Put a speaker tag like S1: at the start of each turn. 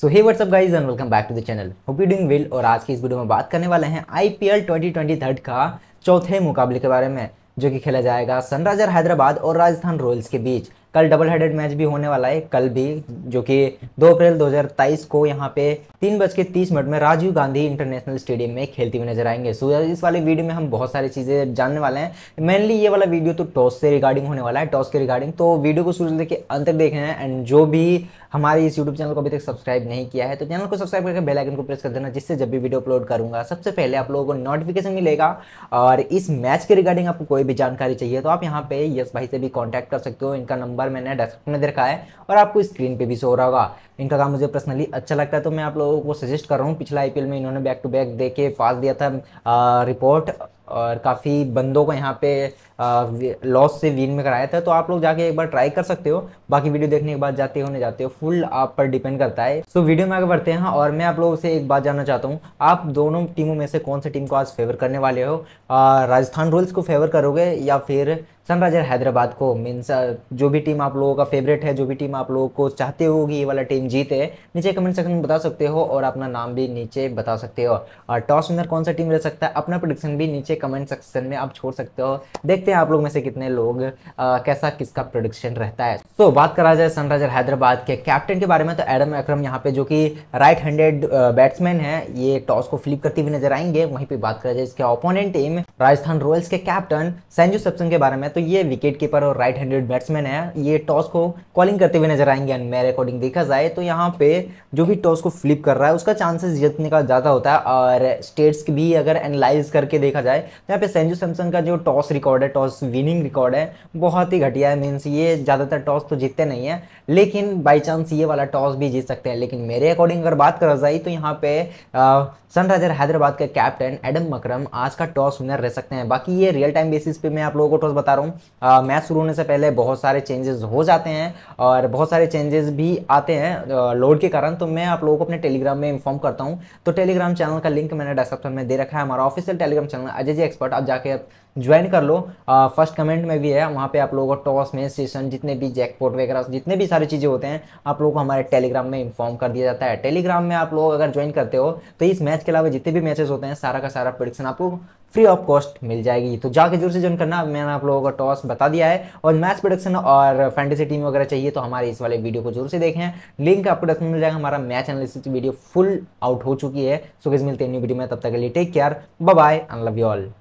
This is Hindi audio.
S1: so hey what's up guys and welcome back to the channel hope you doing और आज की इस वीडियो में बात करने वाले हैं आईपीएल 2023 का चौथे मुकाबले के बारे में जो कि खेला जाएगा सनराइजर हैदराबाद और राजस्थान रॉयल्स के बीच कल डबल हेडेड मैच भी होने वाला है कल भी जो कि 2 अप्रैल 2023 को यहाँ पे तीन बज के तीस मिनट में राजीव गांधी इंटरनेशनल स्टेडियम में खेलते हुए नजर आएंगे सो इस वाले वीडियो में हम बहुत सारी चीज़ें जानने वाले हैं मेनली ये वाला वीडियो तो टॉस से रिगार्डिंग होने वाला है टॉस के रिगार्डिंग तो वीडियो को शुरू देखिए अंत तक देखें एंड जो भी हमारे इस यूट्यूब चैनल को अभी तक सब्सक्राइब नहीं किया है तो चैनल को सब्सक्राइब करके बेलाइकन को प्रेस कर देना जिससे जब भी वीडियो अपलोड करूँगा सबसे पहले आप लोगों को नोटिफिकेशन मिलेगा और इस मैच के रिगार्डिंग आपको कोई भी जानकारी चाहिए तो आप यहाँ पे यस भाई से भी कॉन्टैक्ट कर सकते हो इनका नंबर नंबर मैंने डेस्कटॉप में देखा है और आपको स्क्रीन पे भी शो रहा होगा इनका काम मुझे पर्सनली अच्छा लगता है तो मैं आप लोगों को सजेस्ट कर रहा हूँ पिछला आईपीएल में इन्होंने बैक टू बैक दे के दिया था आ, रिपोर्ट और काफ़ी बंदों को यहाँ पे लॉस से विन में कराया था तो आप लोग जाके एक बार ट्राई कर सकते हो बाकी वीडियो देखने के बाद जाते हो नहीं जाते हो फुल आप पर डिपेंड करता है सो so, वीडियो में आगे बढ़ते हैं और मैं आप लोगों से एक बात जानना चाहता हूँ आप दोनों टीमों में से कौन से टीम को आज फेवर करने वाले हो राजस्थान रॉयल्स को फेवर करोगे या फिर सनराइजर हैदराबाद को मीन्स जो भी टीम आप लोगों का फेवरेट है जो भी टीम आप लोगों को चाहते हो कि ये वाला टीम जीते नीचे कमेंट सेक्शन में बता सकते हो और अपना नाम भी नीचे बता सकते हो और टॉस विनर कौन सा टीम रह सकता है अपना प्रोडिक्शन भी नीचे कमेंट सेक्शन में आप छोड़ सकते हो देखते हैं आप लोग में से कितने लोग आ, कैसा किसका प्रोडिक्शन रहता है तो बात करा जाए सनराइजर हैदराबाद के कैप्टन के बारे में तो एडम अक्रम यहाँ पे जो कि राइट हैंडेड बैट्समैन है ये टॉस को फ्लिप करते हुए नजर आएंगे वहीं पर बात करा जाए इसके ओपोनेंट टीम राजस्थान रॉयल्स के कैप्टन संजू सैमसन के बारे में तो ये विकेट कीपर और राइट हैंडेड बैट्समैन है ये टॉस को कॉलिंग करते हुए नजर आएंगे मेरे अकॉर्डिंग देखा जाए तो यहाँ पे जो भी टॉस को फ्लिप कर रहा है उसका चांसेस जीतने का ज़्यादा होता है और स्टेट्स भी अगर एनालाइज करके देखा जाए यहाँ पे सेंजू सैमसंग का जो टॉस रिकॉर्ड है टॉस विनिंग रिकॉर्ड है बहुत ही घटिया है मीन्स ये ज़्यादातर टॉस तो जीतते नहीं है लेकिन बाई चांस ये वाला टॉस भी जीत सकते हैं लेकिन मेरे अकॉर्डिंग अगर बात करा जाए तो यहाँ पे सनराइजर हैदराबाद के कैप्टन एडम मकरम आज का टॉस विनर रह सकते हैं बाकी ये रियल टाइम बेसिस पे मैं आप लोगों को टॉस बता रहा हूँ मैच शुरू होने से पहले बहुत सारे चेंजेस हो जाते हैं और बहुत सारे चेंजेस भी आते हैं लोड के कारण तो मैं आप लोगों को अपने टेलीग्राम में इन्फॉर्म करता हूँ तो टेलीग्राम चैनल का लिंक मैंने डिस्क्रिप्शन में दे रखा है हमारा ऑफिशियल टेलीग्राम चैनल अजय लीजिए एक्सपर्ट आप जाके आप ज्वाइन कर लो फर्स्ट कमेंट में भी है वहाँ पे आप लोगों को टॉस में सेशन जितने भी जैकपॉट वगैरह जितने भी सारी चीज़ें होते हैं आप लोगों को हमारे टेलीग्राम में इन्फॉर्म कर दिया जाता है टेलीग्राम में आप लोग अगर ज्वाइन करते हो तो इस मैच के अलावा जितने भी मैचेस होते हैं सारा का सारा प्रोडिक्शन आपको फ्री ऑफ कॉस्ट मिल जाएगी तो जाके जरूर से ज्वाइन करना मैंने आप लोगों का टॉस बता दिया है और मैच प्रोडक्शन और फैंटेसी टीम वगैरह चाहिए तो हमारे इस वाले वीडियो को जरूर से देखें लिंक आपको डस्टमें मिल जाएगा हमारा match analysis video full out हो चुकी है सो किस मिलते हैं न्यू वीडियो में तब तक के लिए take care bye I love you all